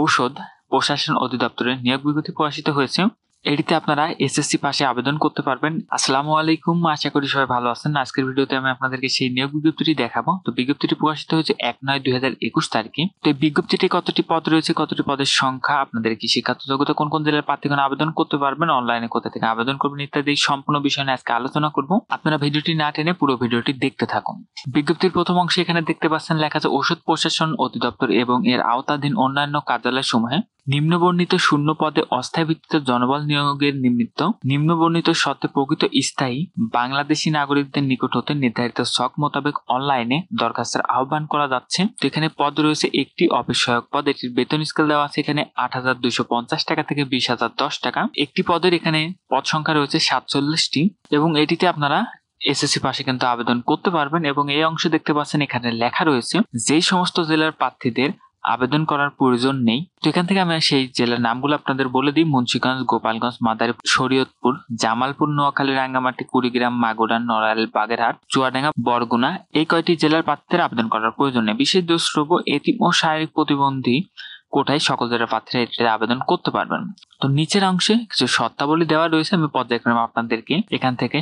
ঔষধ প্রশাসন অধিদপ্তরের নিয়োগ বিজ্ঞপ্তি প্রকাশিত হয়েছে এটিতে আপনারা এসএসসি পাশে আবেদন করতে পারবেন আসসালামু আলাইকুম আশা করি সবাই ভালো আছেন আজকের ভিডিওতে আমি আপনাদেরকে সেই নিয়োগ বিজ্ঞপ্তিটি দেখাবো তো বিজ্ঞপ্তিটি প্রকাশিত হয়েছে এক নয় দুই হাজার একুশ তারিখে তো এই বিজ্ঞপ্তিটি কতটি পদ রয়েছে কতটি পদের সংখ্যা আপনাদের কি শিক্ষাগত যোগ্যতা কোন কোন জেলার প্রার্থীগণ আবেদন করতে পারবেন অনলাইনে কোথা থেকে আবেদন করবেন ইত্যাদি সম্পূর্ণ বিষয় নিয়ে আজকে আলোচনা করবো আপনারা ভিডিওটি না টেনে পুরো ভিডিওটি দেখতে থাকুন বিজ্ঞপ্তির প্রথম অংশে এখানে দেখতে পাচ্ছেন লেখা আছে ওষুধ প্রশাসন অধিদপ্তর এবং এর আওতাধীন অন্যান্য কার্যালয় সমূহে নিম্নবর্ণিত শূন্য পদে অস্থায়ী ভিত্তিতে জনবল নিয়োগের নিমিত্ত নিম্নবর্ণিত সত্ত্বে প্রকৃত স্থায়ী বাংলাদেশি নাগরিকদের নিকট হতে নির্ধারিত শখ মোতাবেক অনলাইনে দরখাস্তের আহ্বান করা যাচ্ছে এখানে পদ রয়েছে একটি অবিষয়ক পদ এটির বেতন স্কেল দেওয়া আছে এখানে আট হাজার দুইশো পঞ্চাশ টাকা থেকে বিশ হাজার দশ টাকা একটি পদের এখানে পদ সংখ্যা রয়েছে সাতচল্লিশটি এবং এটিতে আপনারা এসএসসি পাশে কিন্তু আবেদন করতে পারবেন এবং এই অংশ দেখতে পাচ্ছেন এখানে লেখা রয়েছে যে সমস্ত জেলার প্রার্থীদের আবেদন করার প্রয়োজন নেই তো এখান থেকে আমি সেই জেলার নামগুলো আপনাদের বলে দিই মুন্সিগঞ্জ গোপালগঞ্জ মাদারীপুর শরীয়তপুর জামালপুর নোয়াখালী রাঙ্গামাটি কুড়িগ্রাম মাগুরা নড়াইল বাগেরহাট চুয়াডাঙ্গা বরগুনা এই কয়টি জেলার পাত্রের আবেদন করার প্রয়োজন নেই বিশেষ দ্রষ্টব্য এতিম ও শারীরিক প্রতিবন্ধী কোটায় সকল ধরনের প্রার্থীরা এটিতে আবেদন করতে পারবেন তো নিচের অংশে কিছু শর্তাবলী দেওয়া রয়েছে আমি পর্যায়ক্রমে আপনাদেরকে এখান থেকে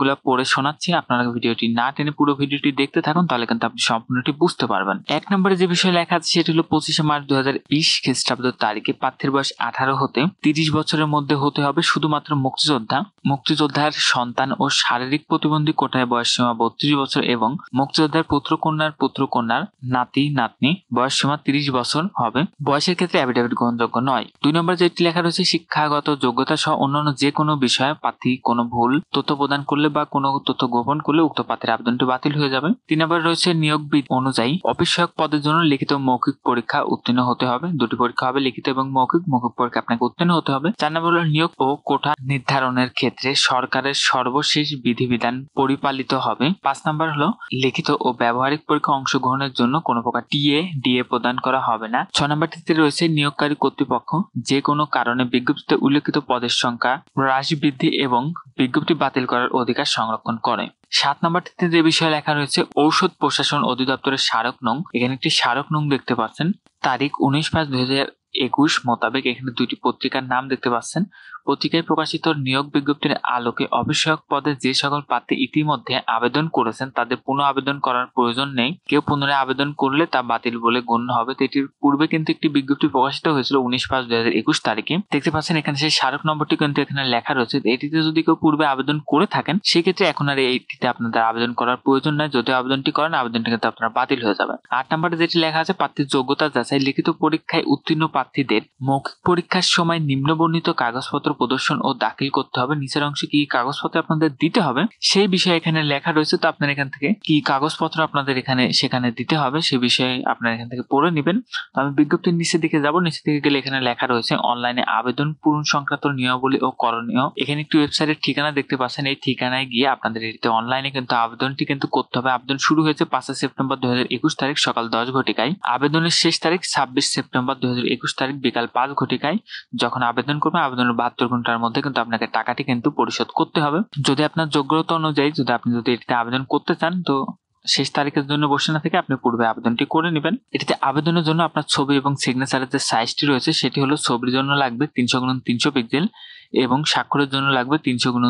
গুলো পড়ে শোনাচ্ছি আপনারা ভিডিওটি না টেনে পুরো ভিডিওটি দেখতে থাকুন তাহলে কিন্তু আপনি সম্পূর্ণটি বুঝতে পারবেন এক নম্বরে যে বিষয় লেখা আছে সেটি হলো পঁচিশে মার্চ দু হাজার বিশ খ্রিস্টাব্দ তারিখে প্রার্থীর বয়স আঠারো হতে তিরিশ বছরের মধ্যে হতে হবে শুধুমাত্র মুক্তিযোদ্ধা মুক্তিযোদ্ধার সন্তান ও শারীরিক প্রতিবন্ধী কোটায় বয়স সীমা বত্রিশ বছর এবং মুক্তিযোদ্ধার পুত্র কন্যার পুত্র কন্যার নাতি নাতনি বয়স সীমা তিরিশ বছর হবে বয়সের ক্ষেত্রে অ্যাফিডেভিট গ্রহণযোগ্য নয় দুই নম্বর যেটি লেখা রয়েছে শিক্ষাগত যোগ্যতা সহ অন্যান্য যে কোনো বিষয়ে প্রার্থী কোনো ভুল তথ্য প্রদান করলে বা কোনো তথ্য গোপন করলে উক্ত পাত্রের আবেদনটি বাতিল হয়ে যাবে তিন নম্বর রয়েছে নিয়োগ অনুযায়ী অফিস সহায়ক পদের জন্য লিখিত মৌখিক পরীক্ষা উত্তীর্ণ হতে হবে দুটি পরীক্ষা হবে লিখিত এবং মৌখিক মৌখিক পরীক্ষা আপনাকে উত্তীর্ণ হতে হবে চার নম্বর হল নিয়োগ ও কোঠা নির্ধারণের ক্ষেত্রে সরকারের সর্বশেষ বিধিবিধান পরিপালিত হবে পাঁচ নম্বর হলো লিখিত ও ব্যবহারিক পরীক্ষা অংশগ্রহণের জন্য কোনো প্রকার টিএ ডিএ প্রদান করা হবে না ছয় নম্বর শিক্ষার্থীতে রয়েছে নিয়োগকারী কর্তৃপক্ষ যে কোনো কারণে বিজ্ঞপ্তিতে উল্লেখিত পদের সংখ্যা হ্রাস বৃদ্ধি এবং বিজ্ঞপ্তি বাতিল করার অধিকার সংরক্ষণ করে সাত নম্বরটিতে যে বিষয়ে লেখা রয়েছে ঔষধ প্রশাসন অধিদপ্তরের স্মারক নং এখানে একটি স্মারক নং দেখতে পাচ্ছেন তারিখ উনিশ পাঁচ দুই একুশ মোতাবেক এখানে দুটি পত্রিকার নাম দেখতে পাচ্ছেন পত্রিকায় প্রকাশিত নিয়োগ বিজ্ঞপ্তির আলোকে অবিষয়ক পদে যে সকল প্রার্থী ইতিমধ্যে আবেদন করেছেন তাদের পুনঃ আবেদন করার প্রয়োজন নেই কেউ পুনরায় আবেদন করলে তা বাতিল বলে গণ্য হবে তো এটির পূর্বে কিন্তু একটি বিজ্ঞপ্তি প্রকাশিত হয়েছিল উনিশ পাঁচ দুই হাজার একুশ তারিখে দেখতে পাচ্ছেন এখানে সেই স্মারক নম্বরটি কিন্তু এখানে লেখা রয়েছে এটিতে যদি কেউ পূর্বে আবেদন করে থাকেন সেক্ষেত্রে এখন আর এইটিতে আপনাদের আবেদন করার প্রয়োজন নাই যদি আবেদনটি করেন আবেদনটি কিন্তু আপনার বাতিল হয়ে যাবে আট নম্বরে যেটি লেখা আছে প্রার্থীর যোগ্যতা যাচাই লিখিত পরীক্ষায় উত্তীর্ণ প্রার্থীদের মৌখিক পরীক্ষার সময় নিম্নবর্ণিত কাগজপত্র প্রদর্শন ও দাখিল করতে হবে নিচের অংশে কি কাগজপত্র আপনাদের দিতে হবে সেই বিষয়ে এখানে লেখা রয়েছে তো আপনার এখান থেকে কি কাগজপত্র আপনাদের এখানে সেখানে দিতে হবে সে বিষয়ে আপনার এখান থেকে পড়ে নেবেন তো আমি বিজ্ঞপ্তির নিচে দিকে যাব নিচে দিকে গেলে এখানে লেখা রয়েছে অনলাইনে আবেদন পূরণ সংক্রান্ত নিয়মাবলী ও করণীয় এখানে একটি ওয়েবসাইটের ঠিকানা দেখতে পাচ্ছেন এই ঠিকানায় গিয়ে আপনাদের এটিতে অনলাইনে কিন্তু আবেদনটি কিন্তু করতে হবে আবেদন শুরু হয়েছে পাঁচই সেপ্টেম্বর দু তারিখ সকাল দশ ঘটিকায় আবেদনের শেষ তারিখ ছাব্বিশ সেপ্টেম্বর দু তারিখ বিকাল পাঁচ ঘটিকায় যখন আবেদন করবেন আবেদনের বাহাত্তর ঘন্টার মধ্যে কিন্তু আপনাকে টাকাটি কিন্তু পরিশোধ করতে হবে যদি আপনার যোগ্যতা অনুযায়ী যদি আপনি যদি এটিতে আবেদন করতে চান তো শেষ তারিখের জন্য বসে না থেকে আপনি পূর্বে আবেদনটি করে নেবেন এটিতে আবেদনের জন্য আপনার ছবি এবং সিগনেচারের যে সাইজটি রয়েছে সেটি হলো ছবির জন্য লাগবে তিনশো গুণ তিনশো পিক্সেল এবং স্বাক্ষরের জন্য লাগবে তিনশো গুণ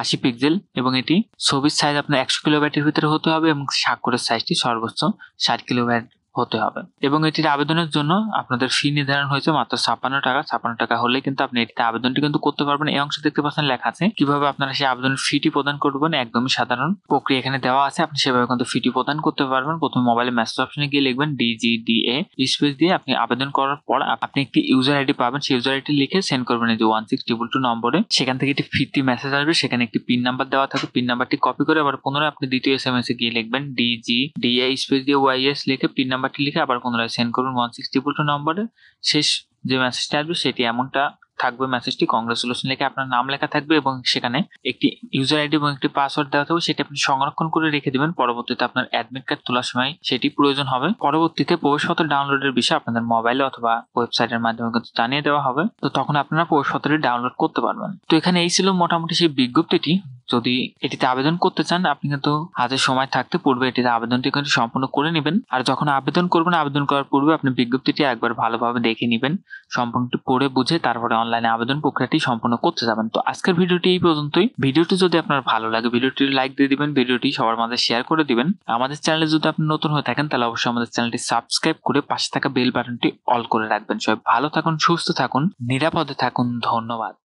আশি পিক্সেল এবং এটি ছবির সাইজ আপনার একশো কিলোবাইটের ভিতরে হতে হবে এবং স্বাক্ষরের সাইজটি সর্বোচ্চ ষাট কিলোবাইট হতে হবে এবং এটির আবেদনের জন্য আপনাদের ফি নির্ধারণ হয়েছে মাত্র ছাপান্ন টাকা ছাপ্পান্ন টাকা হলে কিন্তু আপনি এটিতে আবেদনটি কিন্তু করতে পারবেন এই অংশে দেখতে পাচ্ছেন লেখা আছে কিভাবে আপনারা সেই আবেদনের ফিটি প্রদান করবেন একদমই সাধারণ প্রক্রিয়া এখানে দেওয়া আছে আপনি সেভাবে কিন্তু ফিটি প্রদান করতে পারবেন প্রথমে মোবাইলে মেসেজ অপশনে গিয়ে লিখবেন ডিজিডিএ স্পেস দিয়ে আপনি আবেদন করার পর আপনি একটি ইউজার আইডি পাবেন সেই ইউজার আইডি লিখে সেন্ড করবেন এই যে ওয়ান সিক্স ট্রিপল টু নম্বরে সেখান থেকে একটি ফিটি মেসেজ আসবে সেখানে একটি পিন নাম্বার দেওয়া থাকে পিন নাম্বারটি কপি করে আবার পুনরায় আপনি দ্বিতীয় এস এম এস এ গিয়ে লিখবেন ডিজি স্পেস দিয়ে ওয়াইএস লিখে পিন নাম্বার নাম্বারটি লিখে আবার পুনরায় সেন্ড করুন ওয়ান সিক্সটি ট্রিপল টু নম্বরে শেষ যে মেসেজটি আসবে সেটি এমনটা থাকবে মেসেজটি কংগ্রেচুলেশন লিখে আপনার নাম লেখা থাকবে এবং সেখানে একটি ইউজার আইডি এবং একটি পাসওয়ার্ড দেওয়া থাকবে সেটি আপনি সংরক্ষণ করে রেখে দেবেন পরবর্তীতে আপনার অ্যাডমিট কার্ড তোলার সময় সেটি প্রয়োজন হবে পরবর্তীতে প্রবেশপত্র ডাউনলোডের বিষয়ে আপনাদের মোবাইলে অথবা ওয়েবসাইটের মাধ্যমে কিন্তু জানিয়ে দেওয়া হবে তো তখন আপনারা প্রবেশপত্রটি ডাউনলোড করতে পারবেন তো এখানে এই ছিল মোটামুটি সেই বিজ্ঞপ্তিটি যদি এটিতে আবেদন করতে চান আপনি কিন্তু হাতে সময় থাকতে পূর্বে এটিতে আবেদনটি কিন্তু সম্পূর্ণ করে নেবেন আর যখন আবেদন করবেন আবেদন করার পূর্বে আপনি বিজ্ঞপ্তিটি একবার ভালোভাবে দেখে নেবেন সম্পূর্ণটি পড়ে বুঝে তারপরে অনলাইনে আবেদন প্রক্রিয়াটি সম্পূর্ণ করতে যাবেন তো আজকের ভিডিওটি এই পর্যন্তই ভিডিওটি যদি আপনার ভালো লাগে ভিডিওটি লাইক দিয়ে দিবেন ভিডিওটি সবার মাঝে শেয়ার করে দিবেন আমাদের চ্যানেলে যদি আপনি নতুন হয়ে থাকেন তাহলে অবশ্যই আমাদের চ্যানেলটি সাবস্ক্রাইব করে পাশে থাকা বেল বাটনটি অল করে রাখবেন সবাই ভালো থাকুন সুস্থ থাকুন নিরাপদে থাকুন ধন্যবাদ